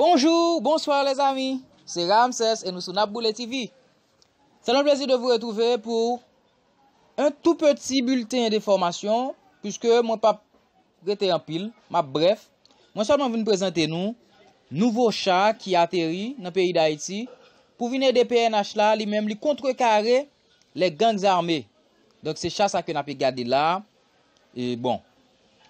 Bonjour, bonsoir les amis, c'est Ramses et nous sommes NABOULE TV. C'est un plaisir de vous retrouver pour un tout petit bulletin d'information puisque moi pas prêter un pile, mais bref. Moi je suis venu présenter nous, nouveau chat qui atterrit dans le pays d'Haïti pour viner des PNH là, lui-même lui contrecarrer les gangs armés. Donc c'est chat ça qu'on a pu garder là. Et bon,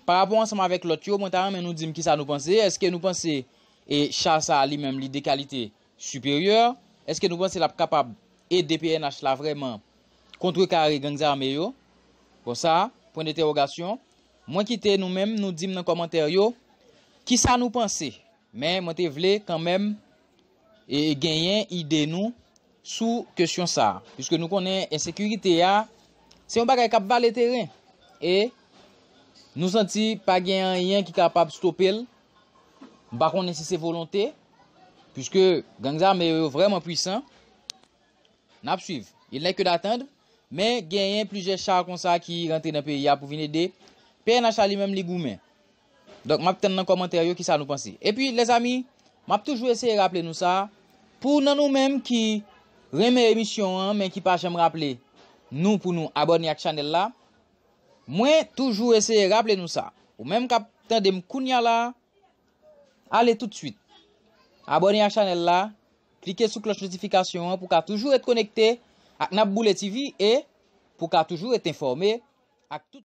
par rapport à ce que l'on a vu avec l'autre jour, nous avons dit qui ça nous pensait, est-ce qu'il nous pensait e chasa li menm li de kalite superior, eske nou pense bon la kapab e DPNH la vremen kontre kare gen gzame yo? Po bon sa, pon eterogasyon, mwen kite nou menm nou dim nan komentaryo, ki sa nou pense? Men, mwen te vle, kan menm e genyen ide nou sou kesyon sa. Piske nou konen ensekurite ya, se yon baka e kap val eteren, e, nou senti pa genyen yon ki kapab stopel Mba kon nese se volonté. Piske gangza mè yo vreman pwisan. Nap suiv. Il nè ke datend. Men gen yon pluje chal kon sa ki rentre nan pe ya pou vin edè. Pe yon achali menm li goumen. Donk map ten nan komentaryo ki sa nou pansi. E pi les ami. Map toujou eseye rappele nou sa. Pou nan nou menm ki reme emisyon. Men ki pa jem rappele. Nou pou nou abone ak chanel la. Mwen toujou eseye rappele nou sa. Ou menm kap ten dem kounya la. Ale tout de suite, abonni an chanel la, klike sou klosch notifikasyon pou ka toujou et konekte ak Napboule TV et pou ka toujou et informe ak tout.